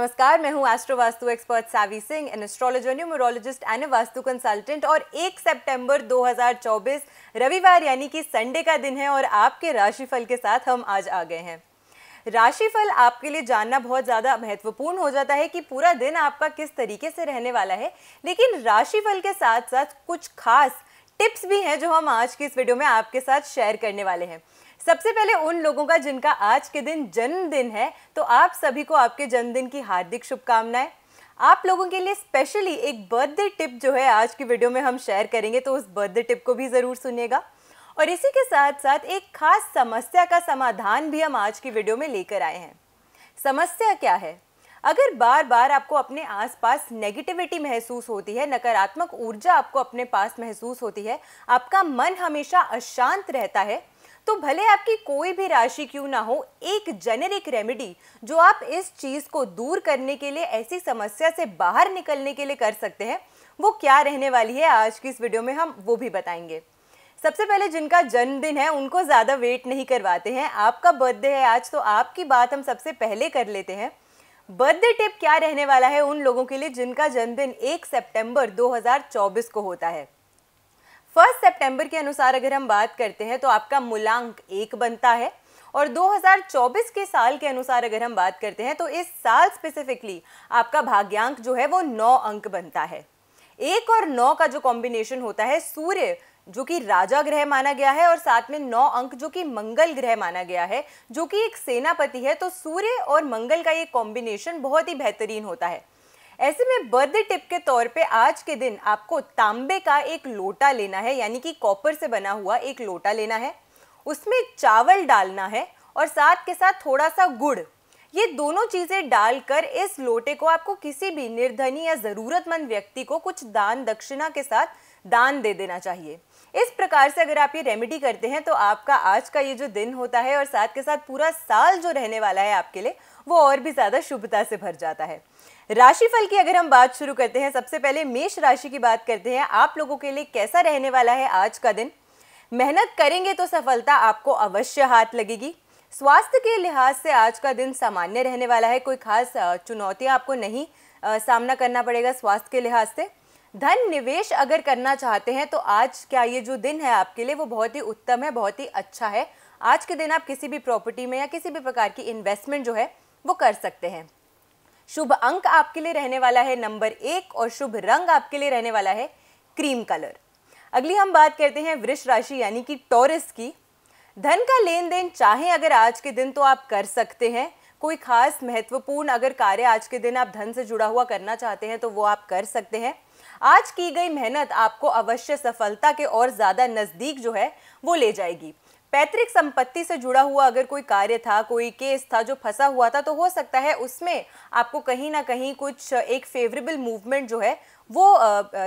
नमस्कार मैं हूं astro vastu expert Savi Singh an astrologer numerologist and vastu consultant और 1 सितंबर 2024 रविवार यानी कि संडे का दिन है और आपके राशिफल के साथ हम आज आ गए हैं राशिफल आपके लिए जानना बहुत ज़्यादा महत्वपूर्ण हो जाता है कि पूरा दिन आपका किस तरीके से रहने वाला है लेकिन राशिफल के साथ साथ कुछ खास टिप्स भी हैं जो हम आज की इस वीडियो में आपके साथ शेयर करने वाले हैं सबसे पहले उन लोगों का जिनका आज के दिन जन्मदिन है तो आप सभी को आपके जन्मदिन की हार्दिक शुभकामनाएं आप लोगों के लिए स्पेशली एक बर्थडे टिप जो है आज की वीडियो में हम शेयर करेंगे तो उस बर्थडे टिप को भी ज़रूर सुनिएगा और इसी के साथ साथ एक खास समस्या का समाधान भी हम आज की वीडियो में लेकर आए हैं समस्या क्या है अगर बार बार आपको अपने आसपास नेगेटिविटी महसूस होती है नकारात्मक ऊर्जा आपको अपने पास महसूस होती है आपका मन हमेशा अशांत रहता है तो भले आपकी कोई भी राशि क्यों ना हो एक जेनेरिक रेमेडी जो आप इस चीज़ को दूर करने के लिए ऐसी समस्या से बाहर निकलने के लिए कर सकते हैं वो क्या रहने वाली है आज की इस वीडियो में हम वो भी बताएंगे सबसे पहले जिनका जन्मदिन है उनको ज़्यादा वेट नहीं करवाते हैं आपका बर्थडे है आज तो आपकी बात हम सबसे पहले कर लेते हैं बर्थडे टिप क्या रहने वाला है उन लोगों के लिए जिनका जन्मदिन 1 सितंबर 2024 को होता है फर्स्ट सितंबर के अनुसार अगर हम बात करते हैं तो आपका मूलांक एक बनता है और 2024 के साल के अनुसार अगर हम बात करते हैं तो इस साल स्पेसिफिकली आपका भाग्यांक जो है वो नौ अंक बनता है एक और नौ का जो कॉम्बिनेशन होता है सूर्य जो कि राजा ग्रह माना गया है और साथ में नौ अंक जो कि मंगल ग्रह माना गया है जो कि एक सेनापति है तो सूर्य और मंगल का ये कॉम्बिनेशन बहुत ही बेहतरीन होता है ऐसे में बर्थडे टिप के तौर पे आज के दिन आपको तांबे का एक लोटा लेना है यानी कि कॉपर से बना हुआ एक लोटा लेना है उसमें चावल डालना है और साथ के साथ थोड़ा सा गुड़ ये दोनों चीज़ें डालकर इस लोटे को आपको किसी भी निर्धनी या ज़रूरतमंद व्यक्ति को कुछ दान दक्षिणा के साथ दान दे देना चाहिए इस प्रकार से अगर आप ये रेमेडी करते हैं तो आपका आज का ये जो दिन होता है और साथ के साथ पूरा साल जो रहने वाला है आपके लिए वो और भी ज़्यादा शुभता से भर जाता है राशिफल की अगर हम बात शुरू करते हैं सबसे पहले मेष राशि की बात करते हैं आप लोगों के लिए कैसा रहने वाला है आज का दिन मेहनत करेंगे तो सफलता आपको अवश्य हाथ लगेगी स्वास्थ्य के लिहाज से आज का दिन सामान्य रहने वाला है कोई खास चुनौतियाँ आपको नहीं सामना करना पड़ेगा स्वास्थ्य के लिहाज से धन निवेश अगर करना चाहते हैं तो आज क्या ये जो दिन है आपके लिए वो बहुत ही उत्तम है बहुत ही अच्छा है आज के दिन आप किसी भी प्रॉपर्टी में या किसी भी प्रकार की इन्वेस्टमेंट जो है वो कर सकते हैं शुभ अंक आपके लिए रहने वाला है नंबर एक और शुभ रंग आपके लिए रहने वाला है क्रीम कलर अगली हम बात करते हैं वृष राशि यानी कि टॉरस की धन का लेन देन चाहे अगर आज के दिन तो आप कर सकते हैं कोई खास महत्वपूर्ण अगर कार्य आज के दिन आप धन से जुड़ा हुआ करना चाहते हैं तो वो आप कर सकते हैं आज की गई मेहनत आपको अवश्य सफलता के और ज़्यादा नज़दीक जो है वो ले जाएगी पैतृक संपत्ति से जुड़ा हुआ अगर कोई कार्य था कोई केस था जो फंसा हुआ था तो हो सकता है उसमें आपको कहीं ना कहीं कुछ एक फेवरेबल मूवमेंट जो है वो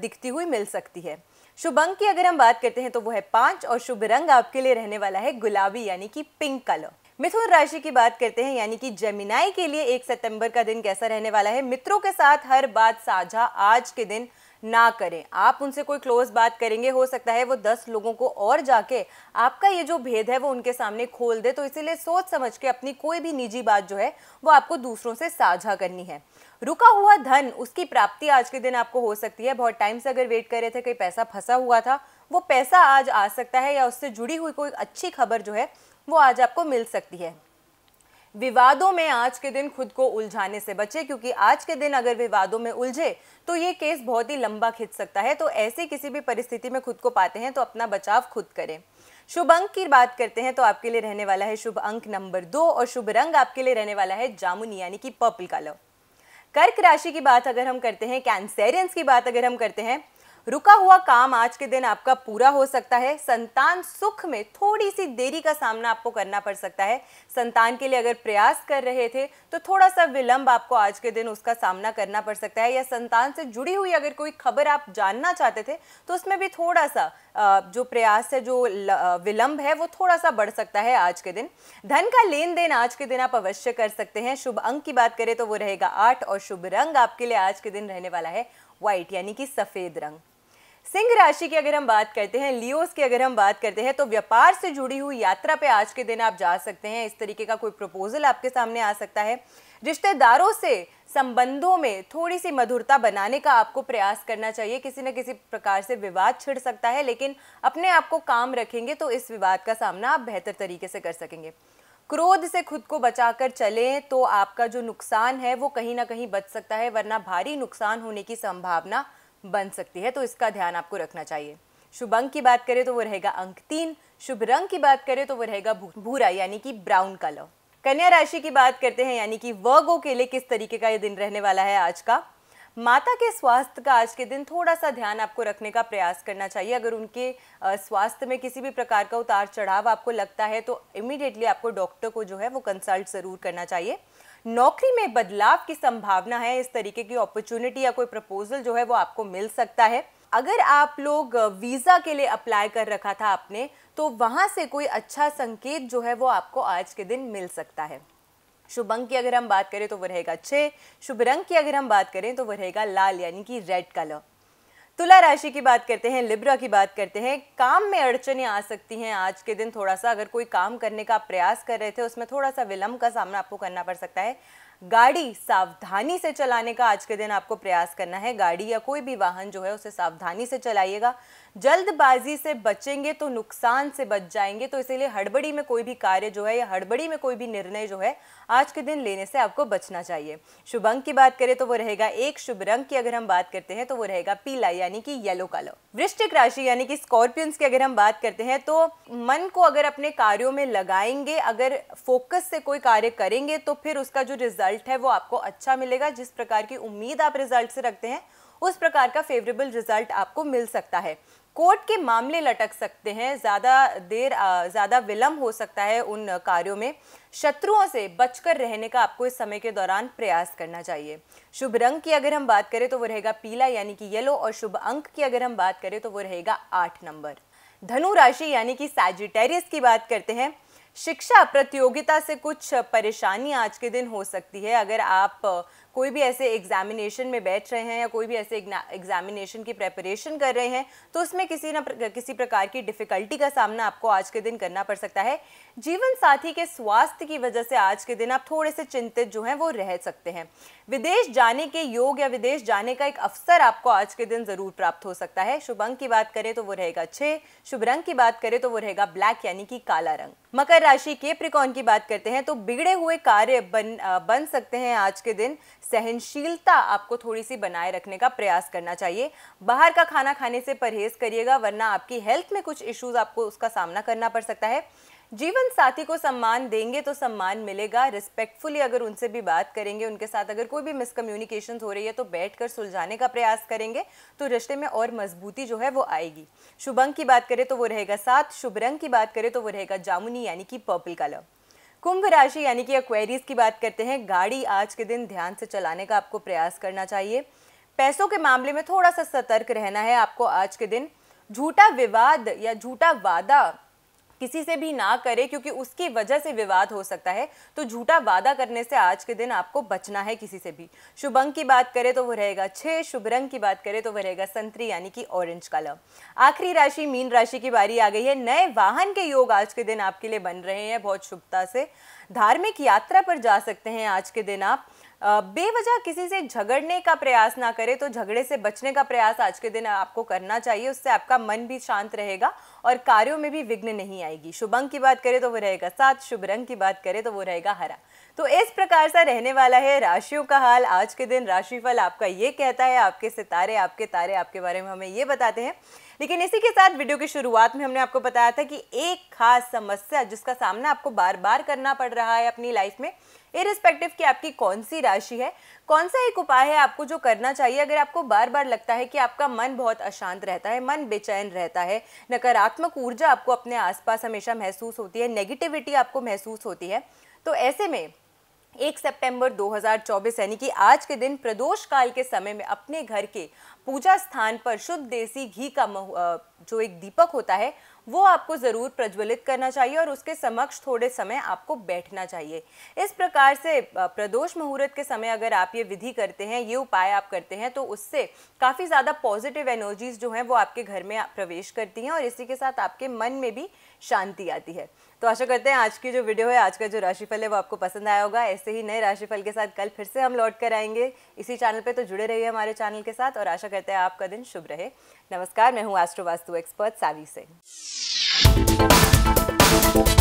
दिखती हुई मिल सकती है शुभ अंक की अगर हम बात करते हैं तो वो है पांच और शुभ रंग आपके लिए रहने वाला है गुलाबी यानी कि पिंक कलर मिथुन राशि की बात करते हैं यानी कि जेमिनाई के लिए एक सितंबर का दिन कैसा रहने वाला है मित्रों के साथ हर बात साझा आज के दिन ना करें आप उनसे कोई क्लोज बात करेंगे हो सकता है वो दस लोगों को और जाके आपका ये जो भेद है वो उनके सामने खोल दे तो इसीलिए सोच समझ के अपनी कोई भी निजी बात जो है वो आपको दूसरों से साझा करनी है रुका हुआ धन उसकी प्राप्ति आज के दिन आपको हो सकती है बहुत टाइम से अगर वेट कर रहे थे कहीं पैसा फंसा हुआ था वो पैसा आज आ सकता है या उससे जुड़ी हुई कोई अच्छी खबर जो है वो आज आपको मिल सकती है विवादों में आज के दिन खुद को उलझाने से बचे क्योंकि आज के दिन अगर विवादों में उलझे तो ये केस बहुत ही लंबा खिंच सकता है तो ऐसी किसी भी परिस्थिति में खुद को पाते हैं तो अपना बचाव खुद करें शुभ अंक की बात करते हैं तो आपके लिए रहने वाला है शुभ अंक नंबर दो और शुभ रंग आपके लिए रहने वाला है जामुनी यानी कि पर्पल कलर कर्क राशि की बात अगर हम करते हैं कैंसेरियंस की बात अगर हम करते हैं रुका हुआ काम आज के दिन आपका पूरा हो सकता है संतान सुख में थोड़ी सी देरी का सामना आपको करना पड़ सकता है संतान के लिए अगर प्रयास कर रहे थे तो थोड़ा सा विलंब आपको आज के दिन उसका सामना करना पड़ सकता है या संतान से जुड़ी हुई अगर कोई खबर आप जानना चाहते थे तो उसमें भी थोड़ा सा जो प्रयास है जो विलंब है वो थोड़ा सा बढ़ सकता है आज के दिन धन का लेन देन आज के दिन आप अवश्य कर सकते हैं शुभ अंक की बात करें तो वो रहेगा आठ और शुभ रंग आपके लिए आज के दिन रहने वाला है व्हाइट यानी कि सफ़ेद रंग सिंह राशि की अगर हम बात करते हैं लियोस की अगर हम बात करते हैं तो व्यापार से जुड़ी हुई यात्रा पे आज के दिन आप जा सकते हैं इस तरीके का कोई प्रपोजल आपके सामने आ सकता है रिश्तेदारों से संबंधों में थोड़ी सी मधुरता बनाने का आपको प्रयास करना चाहिए किसी न किसी प्रकार से विवाद छिड़ सकता है लेकिन अपने आप को काम रखेंगे तो इस विवाद का सामना आप बेहतर तरीके से कर सकेंगे क्रोध से खुद को बचाकर चलें तो आपका जो नुकसान है वो कहीं ना कहीं बच सकता है वरना भारी नुकसान होने की संभावना बन सकती है तो इसका ध्यान आपको रखना चाहिए शुभ अंक की बात करें तो वो रहेगा अंक तीन शुभ रंग की बात करें तो वो रहेगा भूरा यानी कि ब्राउन कलर कन्या राशि की बात करते हैं यानी कि वर्गो के लिए किस तरीके का ये दिन रहने वाला है आज का माता के स्वास्थ्य का आज के दिन थोड़ा सा ध्यान आपको रखने का प्रयास करना चाहिए अगर उनके स्वास्थ्य में किसी भी प्रकार का उतार चढ़ाव आपको लगता है तो इमीडिएटली आपको डॉक्टर को जो है वो कंसल्ट ज़रूर करना चाहिए नौकरी में बदलाव की संभावना है इस तरीके की अपॉर्चुनिटी या कोई प्रपोजल जो है वो आपको मिल सकता है अगर आप लोग वीज़ा के लिए अप्लाई कर रखा था आपने तो वहां से कोई अच्छा संकेत जो है वो आपको आज के दिन मिल सकता है शुभ अंक की अगर हम बात करें तो वह रहेगा छः शुभ रंग की अगर हम बात करें तो वह रहेगा लाल यानी कि रेड कलर तुला राशि की बात करते हैं लिब्रा की बात करते हैं काम में अड़चने आ सकती हैं आज के दिन थोड़ा सा अगर कोई काम करने का प्रयास कर रहे थे उसमें थोड़ा सा विलंब का सामना आपको करना पड़ सकता है गाड़ी सावधानी से चलाने का आज के दिन आपको प्रयास करना है गाड़ी या कोई भी वाहन जो है उसे सावधानी से चलाइएगा जल्दबाजी से बचेंगे तो नुकसान से बच जाएंगे तो इसीलिए हड़बड़ी में कोई भी कार्य जो है या हड़बड़ी में कोई भी निर्णय जो है आज के दिन लेने से आपको बचना चाहिए शुभ अंक की बात करें तो वो रहेगा एक शुभ रंग की अगर हम बात करते हैं तो वो रहेगा पीला यानी कि येलो कलर वृश्चिक राशि यानी कि स्कॉर्पियंस की अगर हम बात करते हैं तो मन को अगर अपने कार्यों में लगाएंगे अगर फोकस से कोई कार्य करेंगे तो फिर उसका जो रिजल्ट है वो आपको अच्छा मिलेगा जिस प्रकार की उम्मीद आप रिजल्ट से रखते हैं उस प्रकार का फेवरेबल रिजल्ट आपको मिल सकता है कोर्ट के मामले लटक सकते हैं ज़्यादा देर ज़्यादा विलंब हो सकता है उन कार्यों में शत्रुओं से बचकर रहने का आपको इस समय के दौरान प्रयास करना चाहिए शुभ रंग की अगर हम बात करें तो वो रहेगा पीला यानी कि येलो और शुभ अंक की अगर हम बात करें तो वो रहेगा आठ नंबर धनु राशि यानी कि सैजिटेरियस की बात करते हैं शिक्षा प्रतियोगिता से कुछ परेशानी आज के दिन हो सकती है अगर आप कोई भी ऐसे एग्जामिनेशन में बैठ रहे हैं या कोई भी ऐसे एग्जामिनेशन की प्रेपरेशन कर रहे हैं तो उसमें किसी ना किसी प्रकार की डिफ़िकल्टी का सामना आपको आज के दिन करना पड़ सकता है जीवन साथी के स्वास्थ्य की वजह से आज के दिन आप थोड़े से चिंतित जो हैं वो रह सकते हैं विदेश जाने के योग या विदेश जाने का एक अवसर आपको आज के दिन ज़रूर प्राप्त हो सकता है शुभ अंक की बात करें तो वो रहेगा छः शुभ रंग की बात करें तो वो रहेगा ब्लैक यानी कि काला रंग मकर राशि के प्रिकॉन की बात करते हैं तो बिगड़े हुए कार्य बन बन सकते हैं आज के दिन सहनशीलता आपको थोड़ी सी बनाए रखने का प्रयास करना चाहिए बाहर का खाना खाने से परहेज करिएगा वरना आपकी हेल्थ में कुछ इश्यूज आपको उसका सामना करना पड़ सकता है जीवन साथी को सम्मान देंगे तो सम्मान मिलेगा रिस्पेक्टफुली अगर उनसे भी बात करेंगे उनके साथ अगर कोई भी मिसकम्युनिकेशन हो रही है तो बैठकर सुलझाने का प्रयास करेंगे तो रिश्ते में और मजबूती जो है वो आएगी शुभ अंक की बात करें तो वो रहेगा साथ शुभ रंग की बात करें तो वो रहेगा जामुनी यानी कि पर्पल कलर कुंभ राशि यानी कि एक्वेरीज की बात करते हैं गाड़ी आज के दिन ध्यान से चलाने का आपको प्रयास करना चाहिए पैसों के मामले में थोड़ा सा सतर्क रहना है आपको आज के दिन झूठा विवाद या झूठा वादा किसी से भी ना करे क्योंकि उसकी वजह से विवाद हो सकता है तो झूठा वादा करने से आज के दिन आपको बचना है किसी से भी शुभ अंक की बात करें तो वो रहेगा छह शुभ रंग की बात करें तो वह रहेगा संतरी यानी कि ऑरेंज कलर आखिरी राशि मीन राशि की बारी आ गई है नए वाहन के योग आज के दिन आपके लिए बन रहे हैं बहुत शुभता से धार्मिक यात्रा पर जा सकते हैं आज के दिन आप बेवजह किसी से झगड़ने का प्रयास ना करें तो झगड़े से बचने का प्रयास आज के दिन आपको करना चाहिए उससे आपका मन भी शांत रहेगा और कार्यों में भी विघ्न नहीं आएगी शुभ अंक की बात करें तो वो रहेगा सात शुभ रंग की बात करें तो वो रहेगा हरा तो इस प्रकार सा रहने वाला है राशियों का हाल आज के दिन राशिफल आपका ये कहता है आपके सितारे आपके तारे आपके बारे में हमें ये बताते हैं लेकिन इसी के साथ वीडियो की शुरुआत में हमने आपको बताया था कि एक खास समस्या जिसका सामना आपको बार बार करना पड़ रहा है अपनी लाइफ में इरिस्पेक्टिव कि आपकी कौन सी राशि है कौन सा एक उपाय है आपको जो करना चाहिए अगर आपको बार बार लगता है कि आपका मन बहुत अशांत रहता है मन बेचैन रहता है नकारात्मक ऊर्जा आपको अपने आसपास हमेशा महसूस होती है नेगेटिविटी आपको महसूस होती है तो ऐसे में एक सितंबर 2024 यानी कि आज के दिन प्रदोष काल के समय में अपने घर के पूजा स्थान पर शुद्ध देसी घी का जो एक दीपक होता है वो आपको ज़रूर प्रज्वलित करना चाहिए और उसके समक्ष थोड़े समय आपको बैठना चाहिए इस प्रकार से प्रदोष मुहूर्त के समय अगर आप ये विधि करते हैं ये उपाय आप करते हैं तो उससे काफ़ी ज़्यादा पॉजिटिव एनर्जीज जो हैं वो आपके घर में प्रवेश करती हैं और इसी के साथ आपके मन में भी शांति आती है तो आशा करते हैं आज की जो वीडियो है आज का जो राशिफल है वो आपको पसंद आया होगा ऐसे ही नए राशिफल के साथ कल फिर से हम लौट कर आएंगे इसी चैनल पे तो जुड़े रहिए हमारे चैनल के साथ और आशा करते हैं आपका दिन शुभ रहे नमस्कार मैं हूँ एस्ट्रो वास्तु एक्सपर्ट सावी सिंह